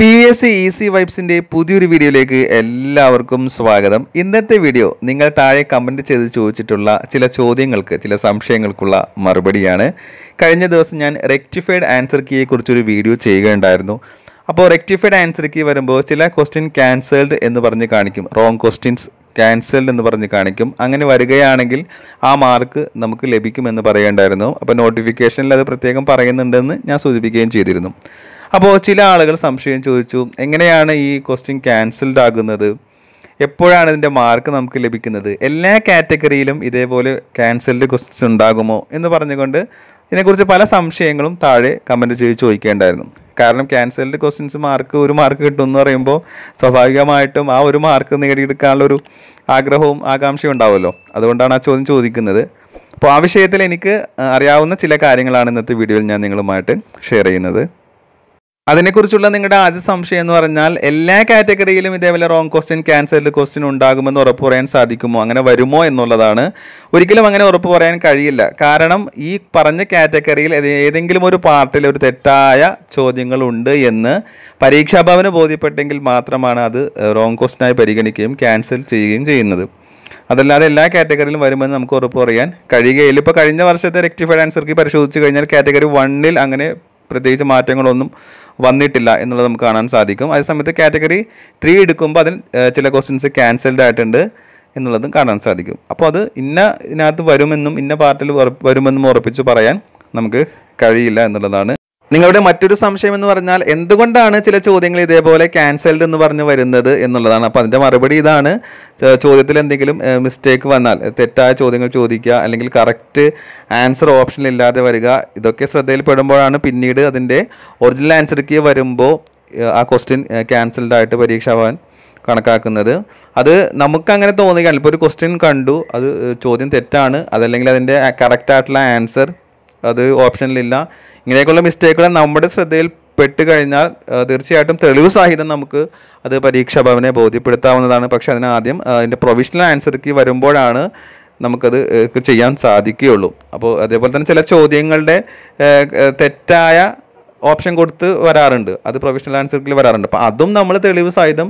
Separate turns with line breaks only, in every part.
P S C C വൈബ്സിൻ്റെ പുതിയൊരു വീഡിയോയിലേക്ക് എല്ലാവർക്കും സ്വാഗതം ഇന്നത്തെ വീഡിയോ നിങ്ങൾ താഴെ കമൻറ്റ് ചെയ്ത് ചോദിച്ചിട്ടുള്ള ചില ചോദ്യങ്ങൾക്ക് ചില സംശയങ്ങൾക്കുള്ള മറുപടിയാണ് കഴിഞ്ഞ ദിവസം ഞാൻ റെക്ടിഫൈഡ് ആൻസർ കുറിച്ചൊരു വീഡിയോ ചെയ്യുകയുണ്ടായിരുന്നു അപ്പോൾ റെക്ടിഫൈഡ് ആൻസർ കീ വരുമ്പോൾ ചില ക്വസ്റ്റ്യൻ ക്യാൻസൽഡ് എന്ന് പറഞ്ഞ് കാണിക്കും റോങ് ക്വസ്റ്റ്യൻസ് ക്യാൻസൽഡ് എന്ന് പറഞ്ഞ് കാണിക്കും അങ്ങനെ വരികയാണെങ്കിൽ ആ മാർക്ക് നമുക്ക് ലഭിക്കുമെന്ന് പറയേണ്ടായിരുന്നു അപ്പോൾ നോട്ടിഫിക്കേഷനിൽ അത് പ്രത്യേകം പറയുന്നുണ്ടെന്ന് ഞാൻ സൂചിപ്പിക്കുകയും ചെയ്തിരുന്നു അപ്പോൾ ചില ആളുകൾ സംശയം ചോദിച്ചു എങ്ങനെയാണ് ഈ ക്വസ്റ്റ്യൻ ക്യാൻസൽഡ് ആകുന്നത് എപ്പോഴാണ് ഇതിൻ്റെ മാർക്ക് നമുക്ക് ലഭിക്കുന്നത് എല്ലാ കാറ്റഗറിയിലും ഇതേപോലെ ക്യാൻസൽഡ് ക്വസ്റ്റ്യൻസ് ഉണ്ടാകുമോ എന്ന് പറഞ്ഞുകൊണ്ട് ഇതിനെക്കുറിച്ച് പല സംശയങ്ങളും താഴെ കമൻറ്റ് ചെയ്ത് ചോദിക്കേണ്ടായിരുന്നു കാരണം ക്യാൻസൽഡ് ക്വസ്റ്റ്യൻസ് മാർക്ക് ഒരു മാർക്ക് കിട്ടും എന്ന് പറയുമ്പോൾ സ്വാഭാവികമായിട്ടും ആ ഒരു മാർക്ക് നേടിയെടുക്കാനുള്ള ഒരു ആഗ്രഹവും ആകാംക്ഷയും ഉണ്ടാവുമല്ലോ അതുകൊണ്ടാണ് ആ ചോദ്യം ചോദിക്കുന്നത് അപ്പോൾ ആ വിഷയത്തിൽ എനിക്ക് അറിയാവുന്ന ചില കാര്യങ്ങളാണ് ഇന്നത്തെ വീഡിയോയിൽ ഞാൻ നിങ്ങളുമായിട്ട് ഷെയർ ചെയ്യുന്നത് അതിനെക്കുറിച്ചുള്ള നിങ്ങളുടെ ആദ്യ സംശയം എന്ന് പറഞ്ഞാൽ എല്ലാ കാറ്റഗറിയിലും ഇതേപോലെ റോങ് ക്വസ്റ്റ്യൻ ക്യാൻസറിൽ ക്വസ്റ്റ്യൻ ഉണ്ടാകുമെന്ന് ഉറപ്പ് പറയാൻ സാധിക്കുമോ അങ്ങനെ വരുമോ എന്നുള്ളതാണ് ഒരിക്കലും അങ്ങനെ ഉറപ്പ് പറയാൻ കഴിയില്ല കാരണം ഈ പറഞ്ഞ കാറ്റഗറിയിൽ ഏതെങ്കിലും ഒരു പാർട്ടിൽ ഒരു തെറ്റായ ചോദ്യങ്ങളുണ്ട് എന്ന് പരീക്ഷാഭവന് ബോധ്യപ്പെട്ടെങ്കിൽ മാത്രമാണ് അത് റോങ് ക്വസ്റ്റ്യനായി പരിഗണിക്കുകയും ക്യാൻസൽ ചെയ്യുകയും ചെയ്യുന്നത് അതല്ലാതെ എല്ലാ കാറ്റഗറിയിലും വരുമെന്ന് നമുക്ക് ഉറപ്പ് പറയാൻ കഴിയുകയില്ല ഇപ്പോൾ കഴിഞ്ഞ വർഷത്തെ റെക്ടിഫൈഡ് ആൻസർക്ക് പരിശോധിച്ച് കഴിഞ്ഞാൽ കാറ്റഗറി വണ്ണിൽ അങ്ങനെ പ്രത്യേകിച്ച് മാറ്റങ്ങളൊന്നും വന്നിട്ടില്ല എന്നുള്ളത് നമുക്ക് കാണാൻ സാധിക്കും അതേസമയത്ത് കാറ്റഗറി ത്രീ എടുക്കുമ്പോൾ അതിൽ ചില ക്വസ്റ്റ്യൻസ് ക്യാൻസൽഡ് ആയിട്ടുണ്ട് എന്നുള്ളതും കാണാൻ സാധിക്കും അപ്പോൾ അത് ഇന്ന ഇതിനകത്ത് വരുമെന്നും ഇന്ന പാർട്ടിൽ വരുമെന്നും ഉറപ്പിച്ച് പറയാൻ നമുക്ക് കഴിയില്ല എന്നുള്ളതാണ് നിങ്ങളുടെ മറ്റൊരു സംശയം എന്ന് പറഞ്ഞാൽ എന്തുകൊണ്ടാണ് ചില ചോദ്യങ്ങൾ ഇതേപോലെ ക്യാൻസൽഡ് എന്ന് പറഞ്ഞ് വരുന്നത് എന്നുള്ളതാണ് അപ്പോൾ അതിൻ്റെ മറുപടി ഇതാണ് ചോദ്യത്തിൽ എന്തെങ്കിലും മിസ്റ്റേക്ക് വന്നാൽ തെറ്റായ ചോദ്യങ്ങൾ ചോദിക്കുക അല്ലെങ്കിൽ കറക്റ്റ് ആൻസർ ഓപ്ഷൻ ഇല്ലാതെ വരിക ഇതൊക്കെ ശ്രദ്ധയിൽപ്പെടുമ്പോഴാണ് പിന്നീട് അതിൻ്റെ ഒറിജിനൽ കീ വരുമ്പോൾ ആ ക്വസ്റ്റ്യൻ ക്യാൻസൽഡ് ആയിട്ട് പരീക്ഷ ആവാൻ കണക്കാക്കുന്നത് അത് നമുക്ക് അങ്ങനെ തോന്നുകയാണ് ഇപ്പോൾ ഒരു ക്വസ്റ്റ്യൻ കണ്ടു അത് ചോദ്യം തെറ്റാണ് അതല്ലെങ്കിൽ അതിൻ്റെ കറക്റ്റായിട്ടുള്ള ആൻസർ അത് ഓപ്ഷനിലില്ല ഇങ്ങനെയൊക്കെയുള്ള മിസ്റ്റേക്കുകൾ നമ്മുടെ ശ്രദ്ധയിൽ പെട്ട് കഴിഞ്ഞാൽ തീർച്ചയായിട്ടും തെളിവ് സാഹിതം നമുക്ക് അത് പരീക്ഷാ ഭവനെ ബോധ്യപ്പെടുത്താവുന്നതാണ് പക്ഷേ അതിനാദ്യം അതിൻ്റെ പ്രൊവിഷണൽ ആൻസർക്ക് വരുമ്പോഴാണ് നമുക്കത് ചെയ്യാൻ സാധിക്കുകയുള്ളൂ അപ്പോൾ അതേപോലെ തന്നെ ചില ചോദ്യങ്ങളുടെ തെറ്റായ ഓപ്ഷൻ കൊടുത്ത് വരാറുണ്ട് അത് പ്രൊവിഷണൽ ആൻസറിൽ വരാറുണ്ട് അപ്പോൾ അതും നമ്മൾ തെളിവ് സഹിതം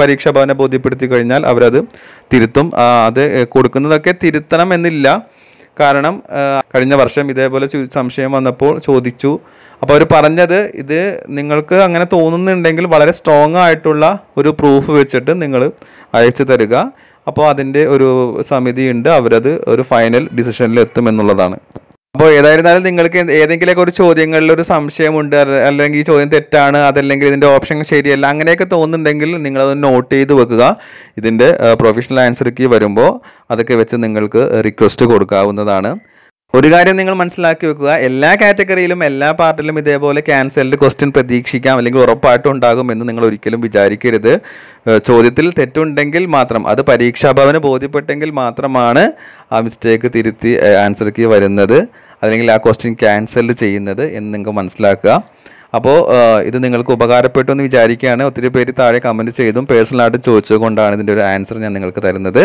പരീക്ഷാ ഭവനെ ബോധ്യപ്പെടുത്തി കഴിഞ്ഞാൽ അവരത് തിരുത്തും അത് കൊടുക്കുന്നതൊക്കെ തിരുത്തണം എന്നില്ല കാരണം കഴിഞ്ഞ വർഷം ഇതേപോലെ സംശയം വന്നപ്പോൾ ചോദിച്ചു അപ്പോൾ അവർ പറഞ്ഞത് ഇത് നിങ്ങൾക്ക് അങ്ങനെ തോന്നുന്നുണ്ടെങ്കിൽ വളരെ സ്ട്രോങ് ആയിട്ടുള്ള ഒരു പ്രൂഫ് വെച്ചിട്ട് നിങ്ങൾ അയച്ചു തരിക അപ്പോൾ അതിൻ്റെ ഒരു സമിതിയുണ്ട് അവരത് ഒരു ഫൈനൽ ഡിസിഷനിൽ എന്നുള്ളതാണ് അപ്പോൾ ഏതായിരുന്നാലും നിങ്ങൾക്ക് ഏതെങ്കിലുമൊക്കെ ഒരു ചോദ്യങ്ങളിൽ ഒരു സംശയമുണ്ട് അല്ലെങ്കിൽ ഈ ചോദ്യം തെറ്റാണ് അതല്ലെങ്കിൽ ഇതിൻ്റെ ഓപ്ഷൻ ശരിയല്ല അങ്ങനെയൊക്കെ തോന്നുന്നുണ്ടെങ്കിൽ നിങ്ങളത് നോട്ട് ചെയ്ത് വെക്കുക ഇതിൻ്റെ പ്രൊഫഷണൽ ആൻസർ കീ വരുമ്പോൾ അതൊക്കെ വെച്ച് നിങ്ങൾക്ക് റിക്വസ്റ്റ് കൊടുക്കാവുന്നതാണ് ഒരു കാര്യം നിങ്ങൾ മനസ്സിലാക്കി വെക്കുക എല്ലാ കാറ്റഗറിയിലും എല്ലാ പാർട്ടിലും ഇതേപോലെ ക്യാൻസലിൻ്റെ ക്വസ്റ്റ്യൻ പ്രതീക്ഷിക്കാം അല്ലെങ്കിൽ ഉറപ്പായിട്ടും ഉണ്ടാകും എന്ന് നിങ്ങൾ ഒരിക്കലും വിചാരിക്കരുത് ചോദ്യത്തിൽ തെറ്റുണ്ടെങ്കിൽ മാത്രം അത് പരീക്ഷാഭവന് ബോധ്യപ്പെട്ടെങ്കിൽ മാത്രമാണ് ആ മിസ്റ്റേക്ക് തിരുത്തി കീ വരുന്നത് അല്ലെങ്കിൽ ആ ക്വസ്റ്റ്യൻ ക്യാൻസൽ ചെയ്യുന്നത് എന്ന് നിങ്ങൾക്ക് മനസ്സിലാക്കുക അപ്പോൾ ഇത് നിങ്ങൾക്ക് ഉപകാരപ്പെട്ടു എന്ന് വിചാരിക്കുകയാണ് ഒത്തിരി പേര് താഴെ കമൻറ്റ് ചെയ്തും പേഴ്സണലായിട്ട് ചോദിച്ചതുകൊണ്ടാണ് ഇതിൻ്റെ ഒരു ആൻസർ ഞാൻ നിങ്ങൾക്ക് തരുന്നത്